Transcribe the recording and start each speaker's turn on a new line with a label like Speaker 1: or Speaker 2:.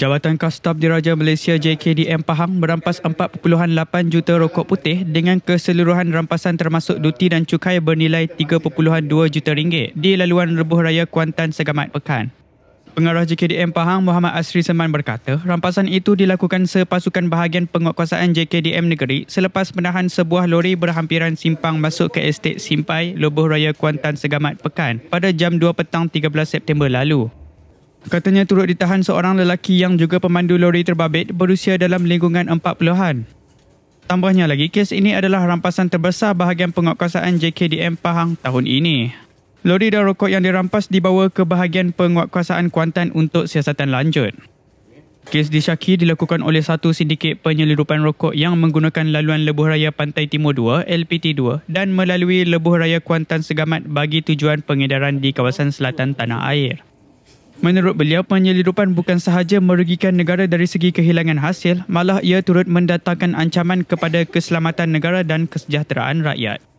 Speaker 1: Jabatan Kastab Diraja Malaysia JKDM Pahang merampas 4.8 juta rokok putih dengan keseluruhan rampasan termasuk duti dan cukai bernilai 3.2 juta ringgit di laluan Rebuh Raya Kuantan Segamat Pekan. Pengarah JKDM Pahang Muhammad Asri Seman berkata, rampasan itu dilakukan sepasukan bahagian penguatkuasaan JKDM negeri selepas menahan sebuah lori berhampiran simpang masuk ke Estet Simpai, Lubuh Raya Kuantan Segamat Pekan pada jam 2 petang 13 September lalu. Katanya turut ditahan seorang lelaki yang juga pemandu lori terbabit berusia dalam lingkungan 40-an. Tambahnya lagi, kes ini adalah rampasan terbesar bahagian penguatkuasaan JKDM Pahang tahun ini. Lori dan rokok yang dirampas dibawa ke bahagian penguatkuasaan Kuantan untuk siasatan lanjut. Kes disyaki dilakukan oleh satu sindiket penyelidupan rokok yang menggunakan laluan lebuh raya Pantai Timur 2, LPT 2 dan melalui lebuh raya Kuantan Segamat bagi tujuan pengedaran di kawasan selatan tanah air. Menurut beliau, penyelidupan bukan sahaja merugikan negara dari segi kehilangan hasil, malah ia turut mendatangkan ancaman kepada keselamatan negara dan kesejahteraan rakyat.